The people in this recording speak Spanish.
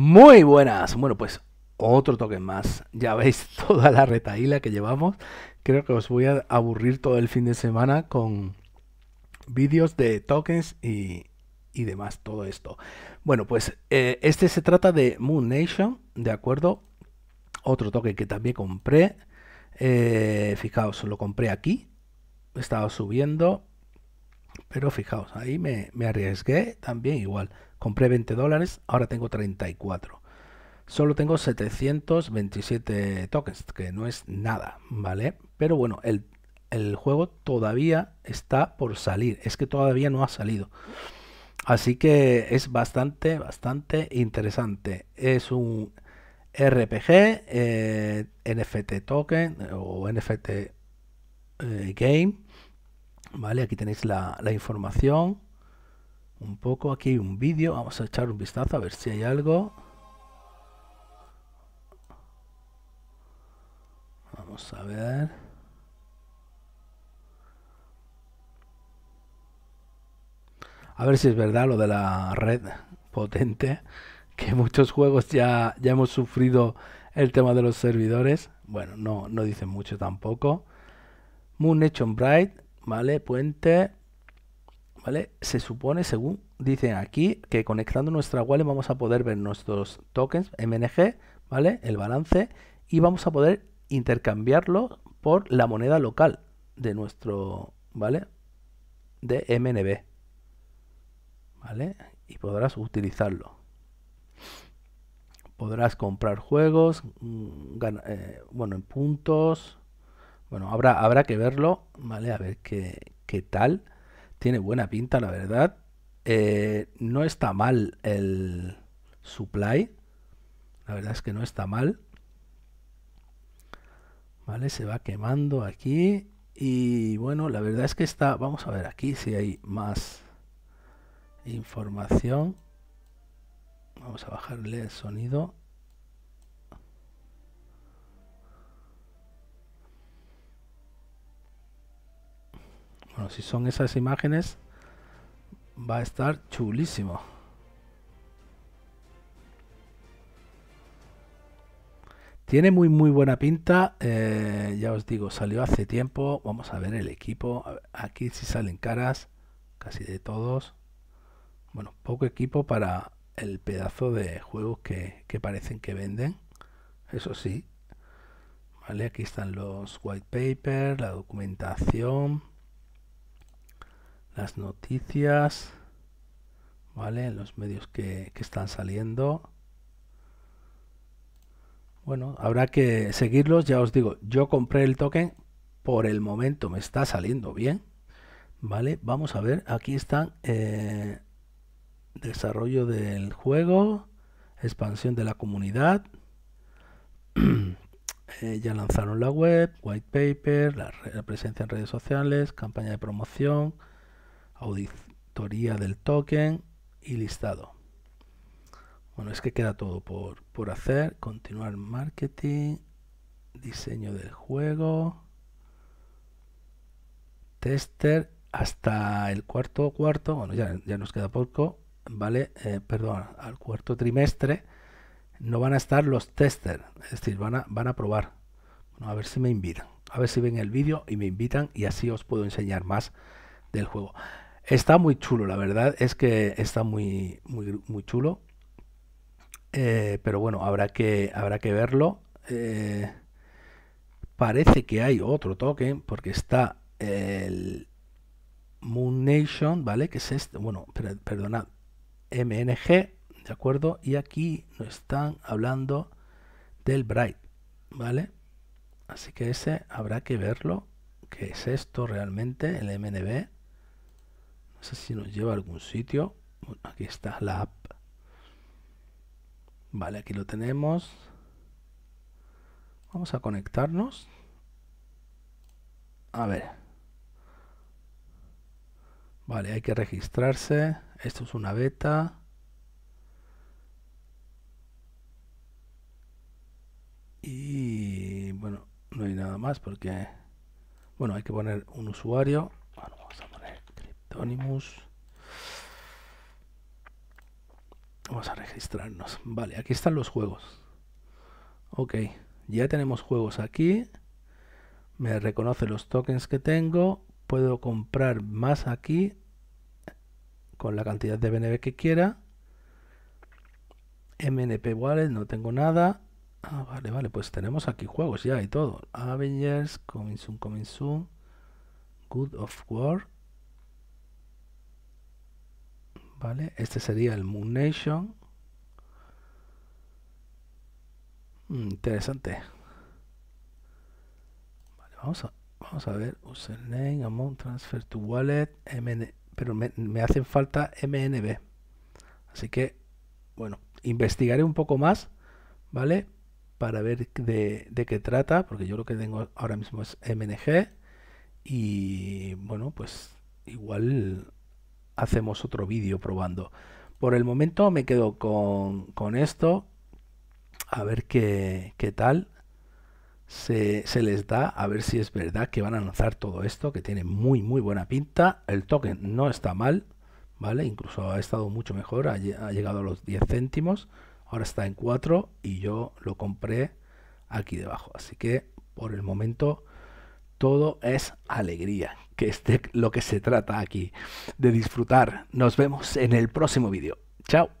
Muy buenas. Bueno, pues otro toque más. Ya veis toda la retaíla que llevamos. Creo que os voy a aburrir todo el fin de semana con vídeos de tokens y, demás, todo esto. Bueno, pues eh, este se trata de Moon Nation, ¿de acuerdo? Otro toque que también compré. Eh, fijaos, lo compré aquí. Estaba subiendo pero fijaos, ahí me, arriesgué también igual. Compré 20 dólares, ahora tengo 34. Solo tengo 727 tokens, que no es nada, ¿vale? Pero bueno, el, juego todavía está por salir, es que todavía no ha salido. Así que es bastante, bastante interesante. Es un RPG, eh, NFT token eh, o NFT eh, game Vale, aquí tenéis la, información. Un poco, aquí hay un vídeo. Vamos a echar un vistazo a ver si hay algo. Vamos a ver. A ver si es verdad lo de la red potente, que muchos juegos ya, ya hemos sufrido el tema de los servidores. Bueno, no, no dicen mucho tampoco. Moon Nation Bright, ¿vale? Puente, ¿vale? Se supone, según dicen aquí, que conectando nuestra wallet vamos a poder ver nuestros tokens MNG, ¿vale? El balance y vamos a poder intercambiarlo por la moneda local de nuestro, ¿vale? De MNB, ¿vale? Y podrás utilizarlo. Podrás comprar juegos, mm, eh, bueno, en puntos, bueno, habrá, habrá que verlo, ¿vale? A ver qué, qué tal. Tiene buena pinta, la verdad. Eh, no está mal el supply. La verdad es que no está mal. Vale, se va quemando aquí. Y bueno, la verdad es que está... Vamos a ver aquí si hay más información. Vamos a bajarle el sonido. Bueno, si son esas imágenes, va a estar chulísimo. Tiene muy muy buena pinta, eh, ya os digo, salió hace tiempo, vamos a ver el equipo, aquí sí salen caras, casi de todos. Bueno, poco equipo para el pedazo de juegos que, parecen que venden, eso sí. Vale, aquí están los white paper, la documentación, las noticias, ¿vale? Los medios que, están saliendo. Bueno, habrá que seguirlos, ya os digo, yo compré el token, por el momento me está saliendo bien, ¿vale? Vamos a ver, aquí están eh, desarrollo del juego, expansión de la comunidad, eh, ya lanzaron la web, white paper, la presencia en redes sociales, campaña de promoción, auditoría del token y listado. Bueno, es que queda todo por, por hacer. Continuar marketing, diseño del juego, tester, hasta el cuarto cuarto, bueno, ya, ya nos queda poco, ¿vale? Eh, perdón, al cuarto trimestre no van a estar los tester es decir, van a, van a probar. Bueno, a ver si me invitan, a ver si ven el vídeo y me invitan y así os puedo enseñar más del juego. Está muy chulo, la verdad es que está muy, muy, muy chulo. Eh, pero bueno, habrá que, habrá que verlo. Eh, parece que hay otro token, porque está el Moon Nation, ¿vale? Que es este, bueno, perdonad, MNG, ¿de acuerdo? Y aquí nos están hablando del Bright, ¿vale? Así que ese habrá que verlo, ¿Qué es esto realmente, el MNB. No sé si nos lleva a algún sitio. Bueno, aquí está la app. Vale, aquí lo tenemos. Vamos a conectarnos. A ver. Vale, hay que registrarse. Esto es una beta. Y bueno, no hay nada más porque... Bueno, hay que poner un usuario. Anonymous. Vamos a registrarnos. Vale, aquí están los juegos. Ok, ya tenemos juegos aquí. Me reconoce los tokens que tengo. Puedo comprar más aquí con la cantidad de BNB que quiera. MNP Wallet, no tengo nada. Ah, vale, vale, pues tenemos aquí juegos ya y todo. Avengers, Coming Soon, Good of War. ¿Vale? Este sería el Moon Nation. Mm, interesante. vamos a, vamos a ver. Username, amount, transfer to wallet, pero me, me hacen falta MNB. Así que, bueno, investigaré un poco más, ¿vale? Para ver de, de qué trata, porque yo lo que tengo ahora mismo es MNG. Y bueno, pues igual hacemos otro vídeo probando. Por el momento me quedo con, con esto, a ver qué, qué tal se, se, les da, a ver si es verdad que van a lanzar todo esto, que tiene muy, muy buena pinta. El token no está mal, ¿vale? Incluso ha estado mucho mejor, ha, ha llegado a los 10 céntimos, ahora está en 4 y yo lo compré aquí debajo. Así que por el momento todo es alegría, que esté lo que se trata aquí, de disfrutar. Nos vemos en el próximo vídeo. Chao.